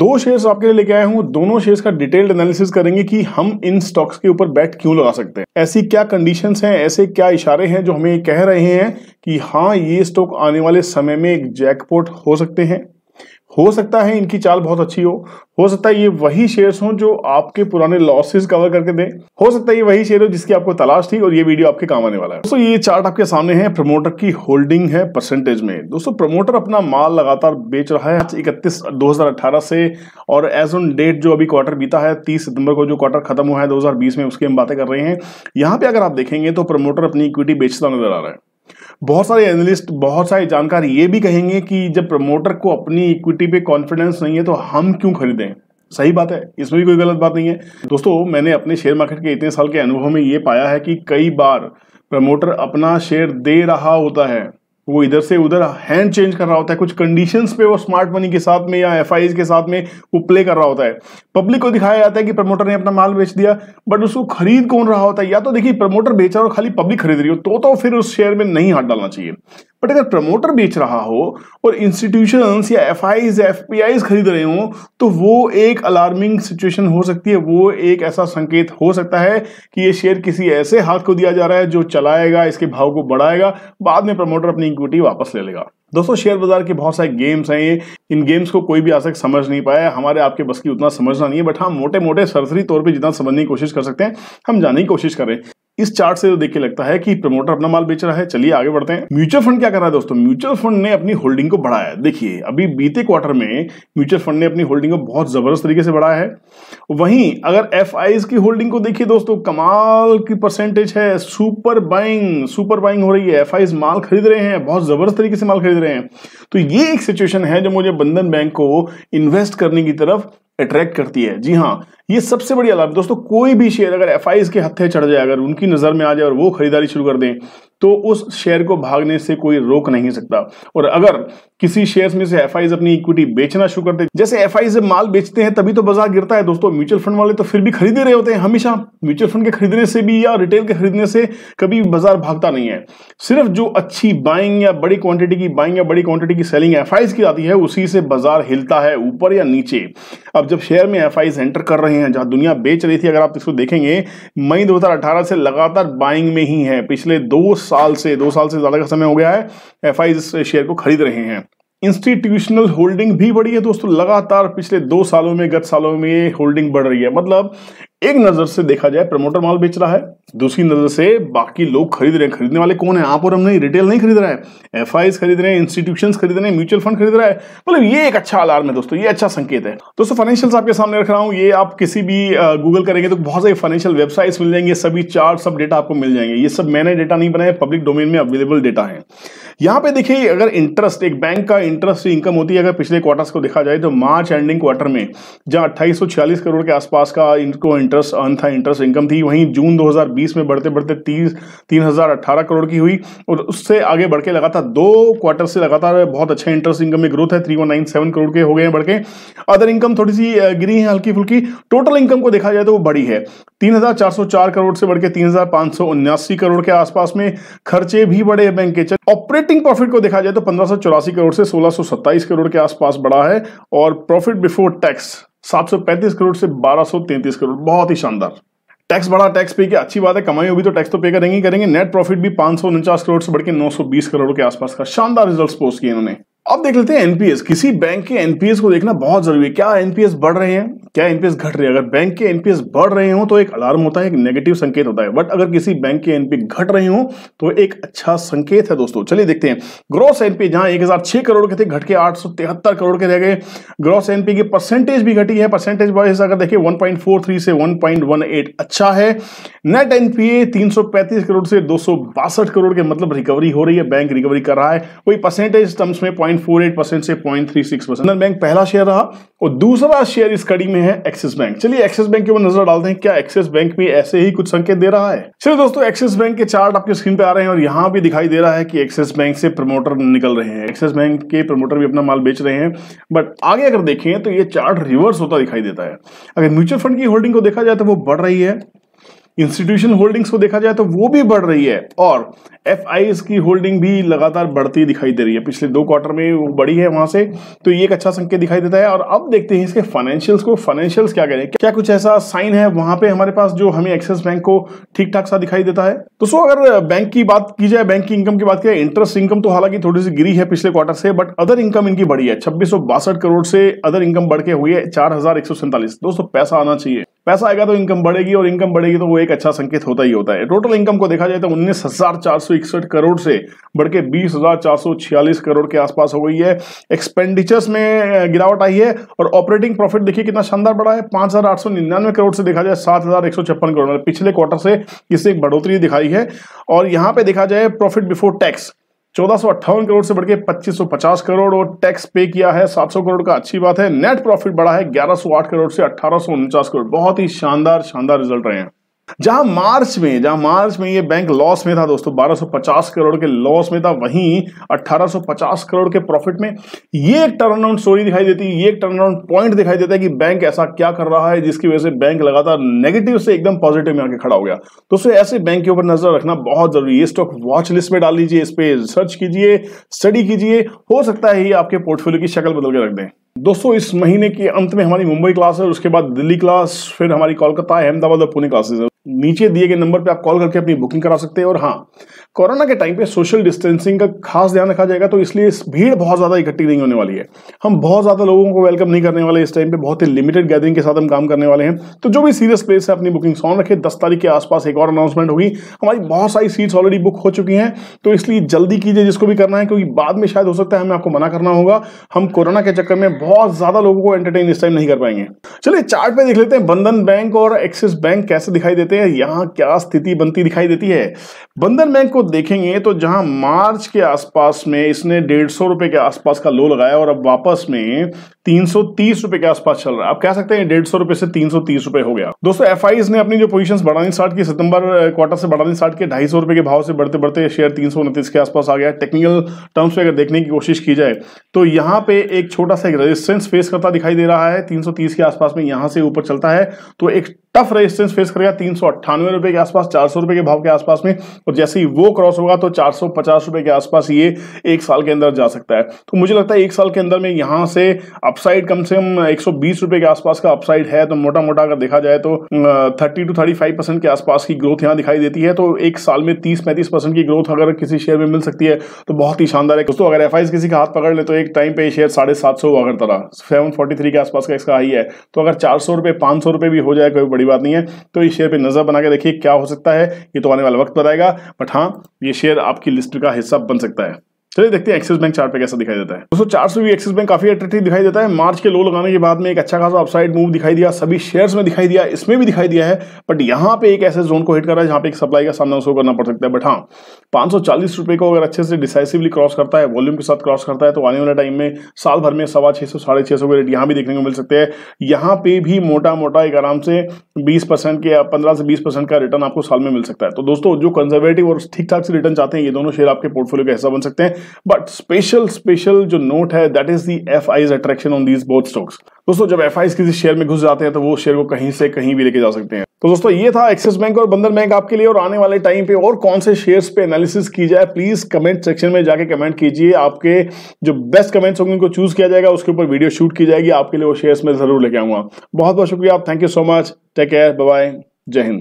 दो शेयर्स आपके लिए लेके आया हूं दोनों शेयर्स का डिटेल्ड एनालिसिस करेंगे कि हम इन स्टॉक्स के ऊपर बैट क्यों लगा सकते हैं ऐसी क्या कंडीशंस हैं ऐसे क्या इशारे हैं जो हमें कह रहे हैं कि हाँ ये स्टॉक आने वाले समय में एक जैकपॉट हो सकते हैं हो सकता है इनकी चाल बहुत अच्छी हो हो सकता है ये वही शेयर्स हों जो आपके पुराने लॉसेस कवर करके दें हो सकता है ये वही शेयर हो जिसकी आपको तलाश थी और ये वीडियो आपके काम आने वाला है दोस्तों ये चार्ट आपके सामने है प्रमोटर की होल्डिंग है परसेंटेज में दोस्तों प्रमोटर अपना माल लगातार बेच रहा है इकतीस दो से और एज ऑन डेट जो अभी क्वार्टर बीता है तीस सितंबर को जो क्वार्टर खत्म हुआ है दो में उसकी हम बातें कर रहे हैं यहाँ पे अगर आप देखेंगे तो प्रमोटर अपनी इक्विटी बेचता नजर आ रहा है बहुत सारे एनालिस्ट बहुत सारे जानकार ये भी कहेंगे कि जब प्रमोटर को अपनी इक्विटी पे कॉन्फिडेंस नहीं है तो हम क्यों खरीदें सही बात है इसमें भी कोई गलत बात नहीं है दोस्तों मैंने अपने शेयर मार्केट के इतने साल के अनुभव में ये पाया है कि कई बार प्रमोटर अपना शेयर दे रहा होता है वो इधर से उधर हैंड चेंज कर रहा होता है कुछ कंडीशंस पे वो स्मार्ट मनी के साथ में या एफ के साथ में वो प्ले कर रहा होता है पब्लिक को दिखाया जाता है कि प्रमोटर ने अपना माल बेच दिया बट उसको खरीद कौन रहा होता है या तो देखिए प्रमोटर बेच रहा और खाली पब्लिक खरीद रही हो तो, तो फिर उस शेयर में नहीं हाथ डालना चाहिए बट अगर प्रमोटर बेच रहा हो और इंस्टीट्यूशन या एफ आईज एफ खरीद रहे हों तो वो एक अलार्मिंग सिचुएशन हो सकती है वो एक ऐसा संकेत हो सकता है कि ये शेयर किसी ऐसे हाथ को दिया जा रहा है जो चलाएगा इसके भाव को बढ़ाएगा बाद में प्रमोटर अपनी इक्विटी वापस ले लेगा दोस्तों शेयर बाजार के बहुत सारे गेम्स हैं ये इन गेम्स को कोई भी आज तक समझ नहीं पाया हमारे आपके बस की उतना समझना नहीं है बट हम हाँ, मोटे मोटे सरसरी तौर पे जितना समझने की कोशिश कर सकते हैं हम जाने की कोशिश कर रहे हैं इस चार्ट से तो देख के लगता है कि प्रमोटर अपना माल बेच रहा है चलिए आगे बढ़ते हैं म्यूचुअल फंड क्या कर रहा है दोस्तों म्यूचुअल फंड ने अपनी होल्डिंग को बढ़ाया देखिए अभी बीते क्वार्टर में म्यूचुअल फंड ने अपनी होल्डिंग को बहुत जबरदस्त तरीके से बढ़ाया है वहीं अगर एफ की होल्डिंग को देखिए दोस्तों कमाल की परसेंटेज है सुपर बाइंग सुपर बाइंग हो रही है एफ माल खरीद रहे हैं बहुत जबरदस्त तरीके से माल खरीद रहे हैं तो ये एक सिचुएशन है जो मुझे बंधन बैंक को इन्वेस्ट करने की तरफ अट्रैक्ट करती है जी हाँ ये सबसे बड़ी अलामत दोस्तों कोई भी शेयर अगर एफ के हत्थे चढ़ जाए अगर उनकी नज़र में आ जाए और वो खरीदारी शुरू कर दें तो उस शेयर को भागने से कोई रोक नहीं सकता और अगर किसी शेयर्स में से एफ अपनी इक्विटी बेचना शुरू करते हैं जैसे एफ से माल बेचते हैं तभी तो बाजार गिरता है दोस्तों म्यूचुअल फंड वाले तो फिर भी खरीदे रहे होते हैं हमेशा म्यूचुअल फंड के खरीदने से भी या रिटेल के खरीदने से कभी बाजार भागता नहीं है सिर्फ जो अच्छी बाइंग या बड़ी क्वांटिटी की बाइंग या बड़ी क्वांटिटी की सेलिंग एफ की आती है उसी से बाजार हिलता है ऊपर या नीचे अब जब शेयर में एफ एंटर कर रहे हैं जहां दुनिया बेच रही थी अगर आप इसको देखेंगे मई दो से लगातार बाइंग में ही है पिछले दो साल से दो साल से ज्यादा का समय हो गया है एफ शेयर को खरीद रहे हैं इंस्टीट्यूशनल होल्डिंग भी बढ़ी है दोस्तों लगातार पिछले दो सालों में गत सालों में होल्डिंग बढ़ रही है मतलब एक नज़र से देखा जाए प्रमोटर माल बेच रहा है दूसरी नज़र से बाकी लोग खरीद रहे हैं खरीदने वाले कौन है आप और हम नहीं रिटेल नहीं खरीद रहा है एफ खरीद रहे हैं इंस्टीट्यूशन खरीद रहे हैं म्यूचुअल फंड खरीद रहा है मतलब ये एक अच्छा अलार्म है दोस्तों ये अच्छा संकेत है दोस्तों फाइनेंशियल आपके सामने रख रहा हूँ ये आप किसी भी गूगल करेंगे तो बहुत सारी फाइनेंशियल वेबसाइट्स मिल जाएंगे सभी चार सब डेटा आपको मिल जाएंगे ये सब मैंने डेटा नहीं बनाया पब्लिक डोमेन में अवेलेबल डेटा है यहां पे देखिए अगर इंटरेस्ट एक बैंक का इंटरेस्ट इनकम होती है अगर पिछले क्वार्टर्स को देखा जाए तो मार्च एंडिंग क्वार्टर में जहां अट्ठाईस करोड़ के आसपास का इनको इंटरेस्ट अर्न था इंटरेस्ट इनकम थी वहीं जून 2020 में बढ़ते बढ़ते तीस तीन करोड़ की हुई और उससे आगे बढ़ के लगातार दो क्वार्टर से लगातार बहुत अच्छा इंटरेस्ट इनकम में ग्रोथ है थ्री करोड़ के हो गए हैं बढ़ के अदर इनकम थोड़ी सी गिरी है हल्की फुल्की टोटल इनकम को देखा जाए तो वो बड़ी है तीन करोड़ से बढ़ के तीन करोड़ के आसपास में खर्चे भी बढ़े बैंक के ऑपरेट ऑपरेटिंग प्रॉफिट को देखा जाए तो पंद्रह करोड़ से सोलह करोड़ के आसपास बढ़ा है और प्रॉफिट बिफोर टैक्स सात करोड़ से बारह करोड़ बहुत ही शानदार टैक्स बढ़ा टैक्स पे किया अच्छी बात है कमाई होगी तो टैक्स तो पे करेंगे करेंगे नेट प्रॉफिट भी पांच करोड़ से बढ़ के करोड़ के आसपास का शानदार रिजल्ट पोस्ट किए इन्होंने अब देख लेते हैं एनपीएस किसी बैंक के एनपीएस को देखना बहुत जरूरी है क्या एनपीएस बढ़ रहे हैं क्या एनपीएस घट रहे हैं अगर बैंक के एनपीएस बढ़ रहे हो तो एक अलार्म होता है एक नेगेटिव संकेत होता है बट अगर किसी बैंक के एनपी घट रहे हो तो एक अच्छा संकेत है दोस्तों चलिए देखते हैं ग्रॉस एनपी जहां एक हजार छह करोड़ के थे घट के आठ सौ तिहत्तर करोड़ के रह गए ग्रॉस एनपी की परसेंटेज भी घटी है परसेंटेज वाइज अगर देखिए वन पॉइंट फोर थ्री से वन पॉइंट वन एट अच्छा है नेट एनपीए तीन सौ पैंतीस करोड़ से दो सौ बासठ करोड़ के मतलब रिकवरी हो रही है बैंक रिकवरी कर रहा है वही परसेंटेज टर्म्स में पॉइंट फोर एट परसेंट से point three six percent bank पहला शेयर रहा और दूसरा शेयर इस कड़ी में हैं एक्सिस बैंक चलिए एक्सिस बैंक के ऊपर नजर डालते हैं क्या एक्सिस बैंक भी ऐसे ही कुछ संकेत दे रहा है चलिए दोस्तों एक्सिस बैंक के चार्ट आपके स्क्रीन पे आ रहे हैं और यहाँ भी दिखाई दे रहा है कि एक्सिस बैंक से प्रमोटर निकल रहे हैं एक्सिस बैंक के प्रमोटर भी अपना माल बेच रहे हैं बट आगे अगर देखें तो ये चार्ट रिवर्स होता दिखाई देता है अगर म्यूचुअल फंड की होल्डिंग को देखा जाए तो वो बढ़ रही है इंस्टीट्यूशन होल्डिंग्स को देखा जाए तो वो भी बढ़ रही है और एफ की होल्डिंग भी लगातार बढ़ती दिखाई दे रही है पिछले दो क्वार्टर में वो बढ़ी है वहां से तो ये एक अच्छा संकेत दिखाई देता है और अब देखते हैं इसके फाइनेंशियल्स को फाइनेंशियल्स क्या करें क्या कुछ ऐसा साइन है वहां पे हमारे पास जो हमें एक्सिस बैंक को ठीक ठाक सा दिखाई देता है तो सो अगर बैंक की बात की जाए बैंक की इनकम की बात की इंटरेस्ट इनकम तो हालांकि थोड़ी सी गिरी है पिछले क्वार्टर से बट अदर इनकम इनकी बढ़ी है छब्बीस करोड़ से अदर इनकम बढ़ के हुई है चार दोस्तों पैसा आना चाहिए पैसा आएगा तो इनकम बढ़ेगी और इनकम बढ़ेगी तो वो एक अच्छा संकेत होता ही होता है टोटल इनकम को देखा जाए तो उन्नीस हजार चार सौ इकसठ करोड़ से बढ़ के बीस हजार चार सौ छियालीस करोड़ के आसपास हो गई है एक्सपेंडिचर्स में गिरावट आई है और ऑपरेटिंग प्रॉफिट देखिए कितना शानदार बढ़ा है पांच हजार आठ सौ निन्यानवे करोड़ से देखा जाए सात हजार एक सौ छप्पन करोड़ मतलब पिछले क्वार्टर से इससे एक बढ़ोतरी दिखाई है और यहाँ पे देखा जाए प्रॉफिट बिफोर टैक्स चौदह करोड़ से बढ़कर 2550 करोड़ और टैक्स पे किया है 700 करोड़ का अच्छी बात है नेट प्रॉफिट बढ़ा है 1108 करोड़ से अठारह करोड़ बहुत ही शानदार शानदार रिजल्ट रहे हैं जहां मार्च में जहां मार्च में ये बैंक लॉस में था दोस्तों 1250 करोड़ के लॉस में था वहीं 1850 करोड़ के प्रॉफिट में ये एक टर्न अराउंड स्टोरी दिखाई देती है ये एक टर्न अराउंड पॉइंट दिखाई देता है कि बैंक ऐसा क्या कर रहा है जिसकी वजह से बैंक लगातार नेगेटिव से एकदम पॉजिटिव में आके खड़ा हो गया दोस्तों ऐसे बैंक के ऊपर नजर रखना बहुत जरूरी है स्टॉक वॉच लिस्ट में डाल लीजिए इस पर सर्च कीजिए स्टडी कीजिए हो सकता है ये आपके पोर्टफोलियो की शक्ल बदल के रख दें दोस्तों इस महीने के अंत में हमारी मुंबई क्लास है उसके बाद दिल्ली क्लास फिर हमारी कोलकाता अहमदाबाद और पुणे क्लासेस है नीचे दिए गए नंबर पे आप कॉल करके अपनी बुकिंग करा सकते हैं और हाँ कोरोना के टाइम पे सोशल डिस्टेंसिंग का खास ध्यान रखा जाएगा तो इसलिए इस भीड़ बहुत ज़्यादा इकट्ठी नहीं होने वाली है हम बहुत ज़्यादा लोगों को वेलकम नहीं करने वाले इस टाइम पे बहुत ही लिमिटेड गैदरिंग के साथ हम काम करने वाले हैं तो जो भी सीरियस प्लेस है अपनी बुकिंग ऑन रखे दस तारीख के आसपास एक और अनाउंसमेंट होगी हमारी बहुत सारी सीट्स ऑलरेडी बुक हो चुकी हैं तो इसलिए जल्दी कीजिए जिसको भी करना है क्योंकि बाद में शायद हो सकता है हमें आपको मना करना होगा हम कोरोना के चक्कर में बहुत ज़्यादा लोगों को एंटरटेन इस टाइम नहीं कर पाएंगे चलिए चार्ट देख लेते हैं बंधन बैंक और एक्सिस बैंक कैसे दिखाई देते लेते हैं यहाँ क्या स्थिति बनती दिखाई देती है बंधन बैंक को देखेंगे तो जहां मार्च के आसपास में इसने डेढ़ सौ रुपए के आसपास का लो लगाया और अब वापस में तीन सौ रुपए के आसपास चल रहा है आप कह सकते हैं डेढ़ सौ रुपए से तीन सौ रुपए हो गया दोस्तों एफ ने अपनी जो पोजीशंस बढ़ानी स्टार्ट की सितंबर क्वार्टर से बढ़ानी स्टार्ट की ढाई सौ रुपए के भाव से बढ़ते बढ़ते शेयर तीन सौ के आसपास आ गया टेक्निकल टर्म्स में अगर देखने की कोशिश की जाए तो यहाँ पे एक छोटा सा एक रेजिस्टेंस फेस करता दिखाई दे रहा है तीन के आसपास में यहाँ से ऊपर चलता है तो एक टफ रेजिस्टेंस फेस करेगा तीन सौ अट्ठानवे रुपए के आसपास चार सौ रुपए के भाव के आसपास में और जैसे ही वो क्रॉस होगा तो चार सौ पचास रुपए के आसपास ये एक साल के अंदर जा सकता है तो मुझे लगता है एक साल के अंदर में यहां से अपसाइड कम से कम एक सौ के आसपास का अपसाइड है तो मोटा मोटा अगर देखा जाए तो thirty two thirty five percent के आसपास की ग्रोथ यहाँ दिखाई देती है तो एक साल में तीस पैंतीस परसेंट की ग्रोथ अगर किसी शेयर में मिल सकती है तो बहुत ही शानदार है दोस्तों अगर एफ किसी का हाथ पकड़ ले तो एक टाइम पे शेयर साढ़े सात सौ अगर तरह सेवन फोर्टी थ्री के आसपास का इसका हाई है तो अगर चार सौ रुपये पाँच सौ रुपये भी हो जाए कोई बड़ी बात नहीं है तो इस शेयर पर नज़र बना के देखिए क्या हो सकता है ये तो आने वाला वक्त बताएगा बट हाँ ये शेयर आपकी लिस्ट का हिस्सा बन सकता है चलिए देखते हैं एक्सिस बैंक चार्ट पे कैसा दिखाई देता है दोस्तों चार सौ भी एक्सिस बैंक काफी अट्रैक्टिव दिखाई देता है मार्च के लो लगाने के बाद में एक अच्छा खासा अपसाइड मूव दिखाई दिया सभी शेयर्स में दिखाई दिया इसमें भी दिखाई दिया है बट यहाँ पे एक ऐसे जोन को हिट कर रहा है जहाँ पे एक सप्लाई का सामना उसको करना पड़ सकता है बट हाँ पांच को अगर अच्छे से डिसाइसिवली क्रॉस करता है वॉल्यूम के साथ क्रॉस करता है तो आने वाले टाइम में साल भर में सवा छह सौ साढ़े सौ के रेट यहाँ भी देखने को मिल सकते हैं यहाँ पे भी मोटा मोटा एक आराम से बीस परसेंट के पंद्रह से बीस परसेंट का रिटर्न आपको साल में मिल सकता है तो दोस्तों जो कंजर्वेटिव और ठीक ठाक से रिटर्न चाहते हैं ये दोनों शेयर आपके पोर्टफोलियो का हिस्सा बन सकते हैं बट स्पेशल स्पेशल जो नोट है that is the F I's attraction on these both stocks दोस्तों जब एफ आईज किसी शेयर में घुस जाते हैं तो वो शेयर को कहीं से कहीं भी लेके जा सकते हैं तो दोस्तों ये था एक्सिस बैंक और बंधन बैंक आपके लिए और आने वाले टाइम पे और कौन से शेयर्स पे एनालिसिस की जाए प्लीज कमेंट सेक्शन में जाके कमेंट कीजिए आपके जो बेस्ट कमेंट्स होंगे उनको चूज किया जाएगा उसके ऊपर वीडियो शूट की जाएगी आपके लिए वो शेयर्स में जरूर लेके आऊंगा बहुत बहुत शुक्रिया आप thank you so much take care bye जय हिंद